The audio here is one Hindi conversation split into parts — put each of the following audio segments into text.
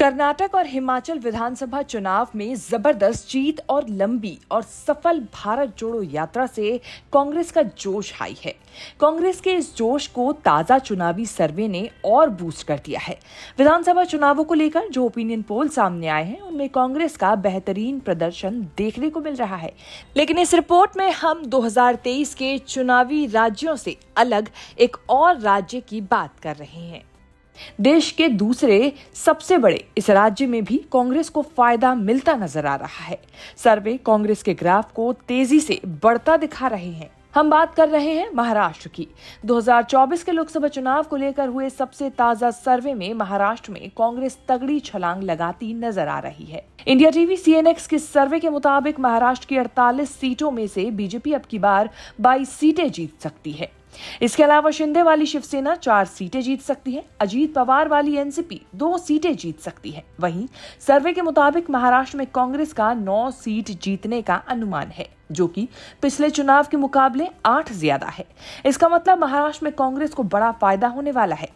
कर्नाटक और हिमाचल विधानसभा चुनाव में जबरदस्त जीत और लंबी और सफल भारत जोड़ो यात्रा से कांग्रेस का जोश हाई है कांग्रेस के इस जोश को ताजा चुनावी सर्वे ने और बूस्ट कर दिया है विधानसभा चुनावों को लेकर जो ओपिनियन पोल सामने आए हैं उनमें कांग्रेस का बेहतरीन प्रदर्शन देखने को मिल रहा है लेकिन इस रिपोर्ट में हम दो के चुनावी राज्यों से अलग एक और राज्य की बात कर रहे हैं देश के दूसरे सबसे बड़े इस राज्य में भी कांग्रेस को फायदा मिलता नजर आ रहा है सर्वे कांग्रेस के ग्राफ को तेजी से बढ़ता दिखा रहे हैं हम बात कर रहे हैं महाराष्ट्र की 2024 के लोकसभा चुनाव को लेकर हुए सबसे ताजा सर्वे में महाराष्ट्र में कांग्रेस तगड़ी छलांग लगाती नजर आ रही है इंडिया टीवी सीएनएक्स के सर्वे के मुताबिक महाराष्ट्र की 48 सीटों में से बीजेपी अब की बार 22 सीटें जीत सकती है इसके अलावा शिंदे वाली शिवसेना चार सीटें जीत सकती है अजीत पवार वाली एनसीपी दो सीटें जीत सकती है वहीं सर्वे के मुताबिक महाराष्ट्र में कांग्रेस का नौ सीट जीतने का अनुमान है जो कि पिछले चुनाव के मुकाबले आठ ज्यादा है इसका मतलब महाराष्ट्र में कांग्रेस को बड़ा फायदा होने वाला है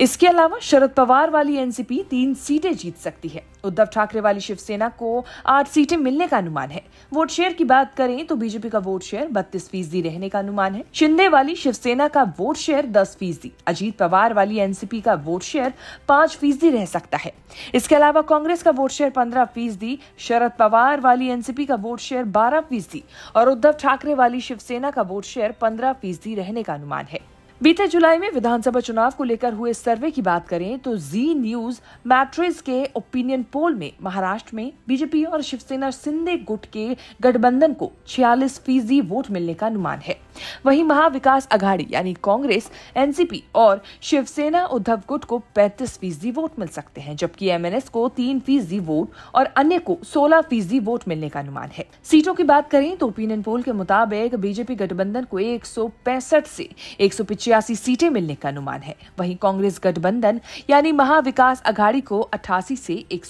इसके अलावा शरद पवार वाली एनसीपी तीन सीटें जीत सकती है उद्धव ठाकरे वाली शिवसेना को आठ सीटें मिलने का अनुमान है वोट शेयर की बात करें तो बीजेपी का वोट शेयर बत्तीस फीसदी रहने का अनुमान है शिंदे वाली शिवसेना का वोट शेयर दस फीसदी अजीत पवार वाली एनसीपी का वोट शेयर पांच फीसदी रह सकता है इसके अलावा कांग्रेस का वोट शेयर पंद्रह फीसदी शरद पवार वाली एनसीपी का वोट शेयर बारह फीसदी और उद्धव ठाकरे वाली शिवसेना का वोट शेयर पंद्रह फीसदी रहने का अनुमान है बीते जुलाई में विधानसभा चुनाव को लेकर हुए सर्वे की बात करें तो जी न्यूज मैट्रिज के ओपिनियन पोल में महाराष्ट्र में बीजेपी और शिवसेना सिंधे गुट के गठबंधन को छियालीस फीसदी वोट मिलने का अनुमान है वहीं महाविकास अघाड़ी यानी कांग्रेस एनसीपी और शिवसेना उद्धव गुट को 35 फीसदी वोट मिल सकते हैं जबकि एमएनएस को तीन फीसदी वोट और अन्य को 16 फीसदी वोट मिलने का अनुमान है सीटों की बात करें तो ओपिनियन पोल के मुताबिक बीजेपी गठबंधन को एक से एक सीटें मिलने का अनुमान है वहीं कांग्रेस गठबंधन यानी महाविकास अघाड़ी को अठासी से एक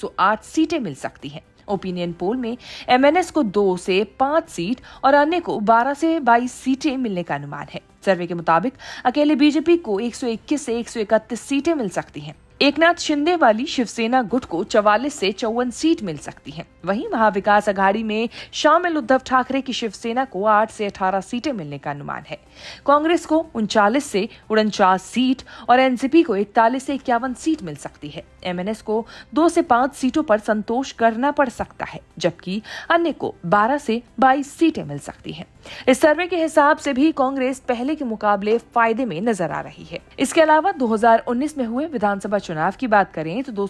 सीटें मिल सकती हैं ओपिनियन पोल में एमएनएस को दो से पांच सीट और अन्य को 12 से 22 सीटें मिलने का अनुमान है सर्वे के मुताबिक अकेले बीजेपी को 121 से 131 सीटें मिल सकती हैं एकनाथ शिंदे वाली शिवसेना गुट को चौवालीस से चौवन सीट मिल सकती है वहीं महाविकास अघाड़ी में शामिल उद्धव ठाकरे की शिवसेना को 8 से 18 सीटें मिलने का अनुमान है कांग्रेस को उनचालीस से उनचास सीट और एनसीपी को इकतालीस से इक्यावन सीट मिल सकती है एमएनएस को दो से पांच सीटों पर संतोष करना पड़ सकता है जबकि अन्य को बारह से बाईस सीटें मिल सकती है इस सर्वे के हिसाब से भी कांग्रेस पहले के मुकाबले फायदे में नजर आ रही है इसके अलावा 2019 में हुए विधानसभा चुनाव की बात करें तो दो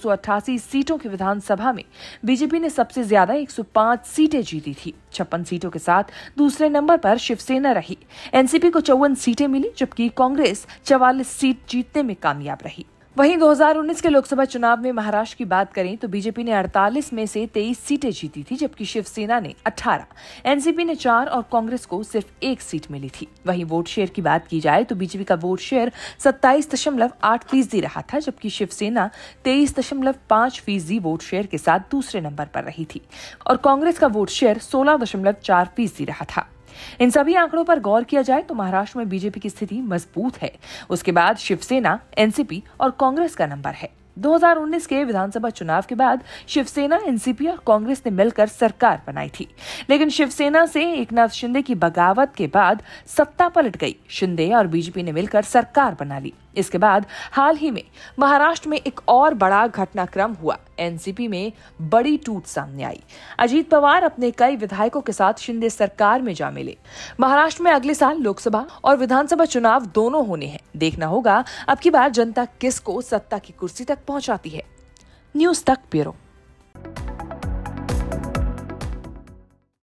सीटों की विधानसभा में बीजेपी ने सबसे ज्यादा 105 सीटें जीती थी छप्पन सीटों के साथ दूसरे नंबर पर शिवसेना रही एनसीपी को चौवन सीटें मिली जबकि कांग्रेस चवालीस सीट जीतने में कामयाब रही वहीं 2019 के लोकसभा चुनाव में महाराष्ट्र की बात करें तो बीजेपी ने 48 में से 23 सीटें जीती थी जबकि शिवसेना ने 18, एनसीपी ने 4 और कांग्रेस को सिर्फ एक सीट मिली थी वहीं वोट शेयर की बात की जाए तो बीजेपी का वोट शेयर सत्ताईस दशमलव आठ फीसदी रहा था जबकि शिवसेना तेईस दशमलव पांच फीसदी वोट शेयर के साथ दूसरे नंबर पर रही थी और कांग्रेस का वोट शेयर सोलह दशमलव चार फीसदी रहा था इन सभी आंकड़ों पर गौर किया जाए तो महाराष्ट्र में बीजेपी की स्थिति मजबूत है उसके बाद शिवसेना एनसीपी और कांग्रेस का नंबर है 2019 के विधानसभा चुनाव के बाद शिवसेना एनसीपी और कांग्रेस ने मिलकर सरकार बनाई थी लेकिन शिवसेना से एकनाथ शिंदे की बगावत के बाद सत्ता पलट गई शिंदे और बीजेपी ने मिलकर सरकार बना ली इसके बाद हाल ही में महाराष्ट्र में एक और बड़ा घटनाक्रम हुआ एनसीपी में बड़ी टूट सामने आई अजीत पवार अपने कई विधायकों के साथ शिंदे सरकार में जा मिले महाराष्ट्र में अगले साल लोकसभा और विधानसभा चुनाव दोनों होने हैं देखना होगा अब की बार जनता किसको सत्ता की कुर्सी तक पहुंचाती है न्यूज तक ब्यूरो